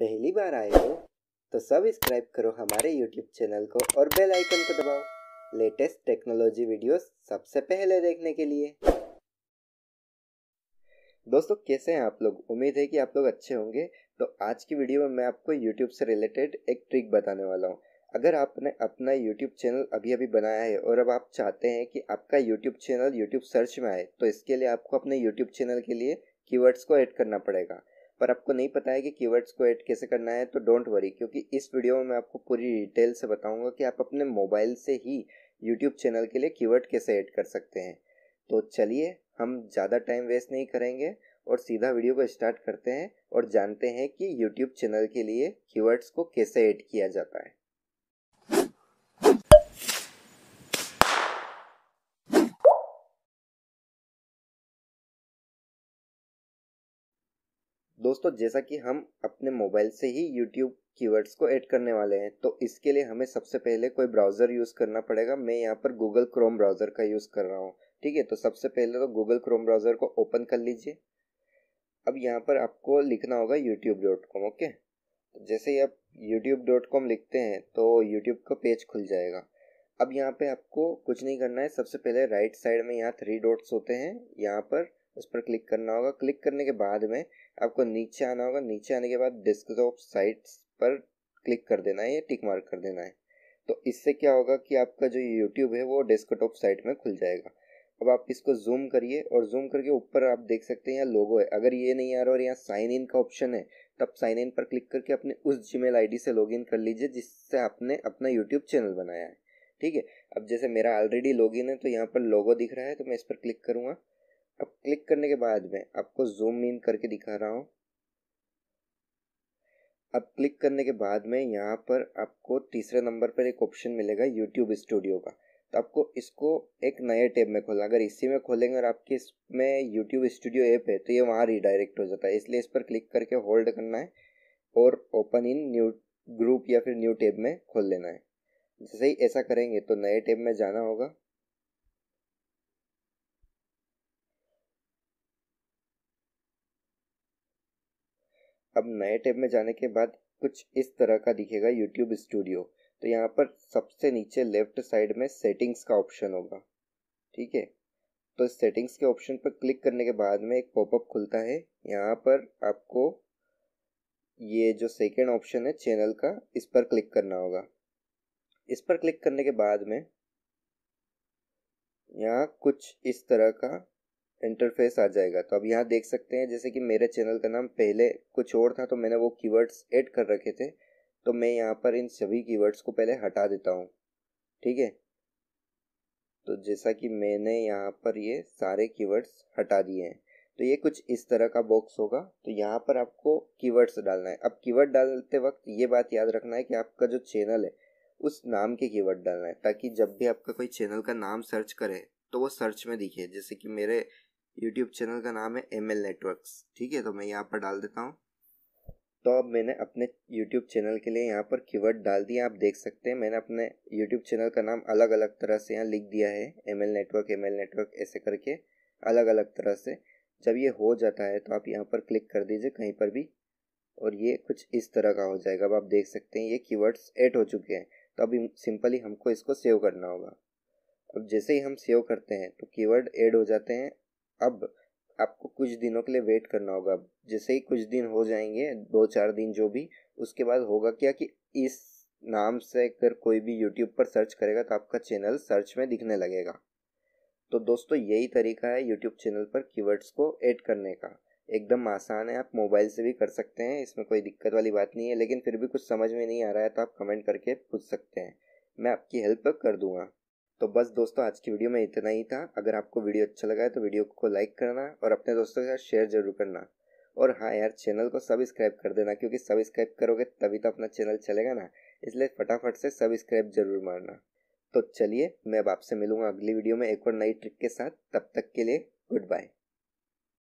पहली बार आए हो तो सब्सक्राइब करो हमारे यूट्यूब चैनल को और बेल आइकन को दबाओ लेटेस्ट टेक्नोलॉजी वीडियोस सबसे पहले देखने के लिए दोस्तों कैसे हैं आप लोग उम्मीद है कि आप लोग अच्छे होंगे तो आज की वीडियो में मैं आपको यूट्यूब से रिलेटेड एक ट्रिक बताने वाला हूँ अगर आपने अपना YouTube चैनल अभी अभी बनाया है और अब आप चाहते हैं कि आपका YouTube चैनल YouTube सर्च में आए तो इसके लिए आपको अपने YouTube चैनल के लिए कीवर्ड्स को ऐड करना पड़ेगा पर आपको नहीं पता है कि कीवर्ड्स को ऐड कैसे करना है तो डोंट वरी क्योंकि इस वीडियो में मैं आपको पूरी डिटेल से बताऊंगा कि आप अपने मोबाइल से ही यूट्यूब चैनल के लिए कीवर्ड कैसे ऐड कर सकते हैं तो चलिए हम ज़्यादा टाइम वेस्ट नहीं करेंगे और सीधा वीडियो को स्टार्ट करते हैं और जानते हैं कि यूट्यूब चैनल के लिए कीवर्ड्स को कैसे ऐड किया जाता है दोस्तों जैसा कि हम अपने मोबाइल से ही यूट्यूब कीवर्ड्स को ऐड करने वाले हैं तो इसके लिए हमें सबसे पहले कोई ब्राउज़र यूज़ करना पड़ेगा मैं यहाँ पर गूगल क्रोम ब्राउज़र का यूज़ कर रहा हूँ ठीक है तो सबसे पहले तो गूगल क्रोम ब्राउज़र को ओपन कर लीजिए अब यहाँ पर आपको लिखना होगा यूट्यूब डॉट कॉम ओके जैसे ही आप यूट्यूब डॉट कॉम लिखते हैं तो यूट्यूब का पेज खुल जाएगा अब यहाँ पे आपको कुछ नहीं करना है सबसे पहले राइट साइड में यहाँ थ्री डॉट्स होते हैं यहाँ पर उस पर क्लिक करना होगा क्लिक करने के बाद में आपको नीचे आना होगा नीचे आने के बाद डेस्कटॉप साइट्स पर क्लिक कर देना है या टिक मार्क कर देना है तो इससे क्या होगा कि आपका जो यूट्यूब है वो डेस्कटॉप साइट में खुल जाएगा अब आप इसको जूम करिए और जूम करके ऊपर आप देख सकते हैं यहाँ लोगो है अगर ये नहीं आ रहा और यहाँ साइन इन का ऑप्शन है तब साइन इन पर क्लिक करके अपने उस जी मेल से इन कर लीजिए जिससे आपने अपना यूट्यूब चैनल बनाया है ठीक है अब जैसे मेरा ऑलरेडी लॉगिन है तो यहाँ पर लोगो दिख रहा है तो मैं इस पर क्लिक करूँगा अब क्लिक करने के बाद में आपको जूम इन करके दिखा रहा हूँ अब क्लिक करने के बाद में यहाँ पर आपको तीसरे नंबर पर एक ऑप्शन मिलेगा यूट्यूब स्टूडियो का तो आपको इसको एक नए टैब में खोलना अगर इसी में खोलेंगे और आपके इसमें यूट्यूब स्टूडियो ऐप है तो ये वहाँ रिडायरेक्ट हो जाता है इसलिए इस पर क्लिक करके होल्ड करना है और ओपन इन न्यू ग्रुप या फिर न्यू टैब में खोल लेना है जैसे ही ऐसा करेंगे तो नए टैब में जाना होगा अब नए टैब में जाने के बाद कुछ इस तरह का दिखेगा यूट्यूब स्टूडियो तो यहाँ पर सबसे नीचे लेफ्ट साइड में सेटिंग्स का ऑप्शन होगा ठीक है तो सेटिंग्स के ऑप्शन पर क्लिक करने के बाद में एक पॉपअप खुलता है यहाँ पर आपको ये जो सेकेंड ऑप्शन है चैनल का इस पर क्लिक करना होगा इस पर क्लिक करने के बाद में यहाँ कुछ इस तरह का इंटरफेस आ जाएगा तो अब यहाँ देख सकते हैं जैसे कि मेरे चैनल का नाम पहले कुछ और था तो मैंने वो कीवर्ड्स ऐड कर रखे थे तो मैं यहाँ पर इन सभी कीवर्ड्स को पहले हटा देता हूँ ठीक है तो जैसा कि मैंने यहाँ पर ये सारे कीवर्ड्स हटा दिए हैं तो ये कुछ इस तरह का बॉक्स होगा तो यहाँ पर आपको कीवर्ड्स डालना है अब कीवर्ड डालते वक्त ये बात याद रखना है कि आपका जो चैनल है उस नाम के कीवर्ड डालना है ताकि जब भी आपका कोई चैनल का नाम सर्च करे तो वो सर्च में दिखे जैसे कि मेरे यूट्यूब चैनल का नाम है एम एल नेटवर्क्स ठीक है तो मैं यहाँ पर डाल देता हूँ तो अब मैंने अपने यूट्यूब चैनल के लिए यहाँ पर कीवर्ड डाल दिया आप देख सकते हैं मैंने अपने यूट्यूब चैनल का नाम अलग अलग तरह से यहाँ लिख दिया है M L network M L network ऐसे करके अलग अलग तरह से जब ये हो जाता है तो आप यहाँ पर क्लिक कर दीजिए कहीं पर भी और ये कुछ इस तरह का हो जाएगा अब आप देख सकते हैं ये कीवर्ड्स ऐड हो चुके हैं तो अभी सिंपली हमको इसको सेव करना होगा अब जैसे ही हम सेव करते हैं तो कीवर्ड ऐड हो जाते हैं अब आपको कुछ दिनों के लिए वेट करना होगा जैसे ही कुछ दिन हो जाएंगे दो चार दिन जो भी उसके बाद होगा क्या कि इस नाम से अगर कोई भी यूट्यूब पर सर्च करेगा तो आपका चैनल सर्च में दिखने लगेगा तो दोस्तों यही तरीका है यूट्यूब चैनल पर कीवर्ड्स को ऐड करने का एकदम आसान है आप मोबाइल से भी कर सकते हैं इसमें कोई दिक्कत वाली बात नहीं है लेकिन फिर भी कुछ समझ में नहीं आ रहा है तो आप कमेंट करके पूछ सकते हैं मैं आपकी हेल्प कर दूंगा तो बस दोस्तों आज की वीडियो में इतना ही था अगर आपको वीडियो अच्छा लगा है तो वीडियो को लाइक करना और अपने दोस्तों के साथ शेयर जरूर करना और हाँ यार चैनल को सब्सक्राइब कर देना क्योंकि सब्सक्राइब करोगे तभी तो अपना चैनल चलेगा ना इसलिए फटाफट से सब्सक्राइब जरूर मारना तो चलिए मैं अब आपसे मिलूंगा अगली वीडियो में एक और नई ट्रिक के साथ तब तक के लिए गुड बाय